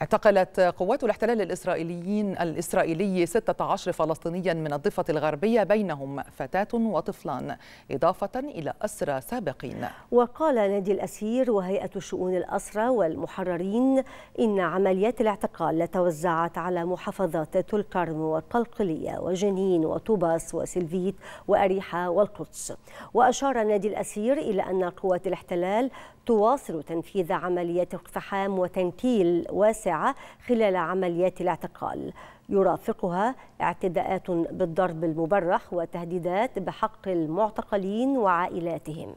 اعتقلت قوات الاحتلال الإسرائيليين الإسرائيلي 16 فلسطينيا من الضفة الغربية بينهم فتاة وطفلان إضافة إلى أسرى سابقين وقال نادي الأسير وهيئة شؤون الأسرى والمحررين إن عمليات الاعتقال توزعت على محافظات تل والقلقلية وجنين وطوباس وسلفيت وأريحة والقدس وأشار نادي الأسير إلى أن قوات الاحتلال تواصل تنفيذ عمليات اقتحام وتنكيل واسع ساعة خلال عمليات الاعتقال يرافقها اعتداءات بالضرب المبرح وتهديدات بحق المعتقلين وعائلاتهم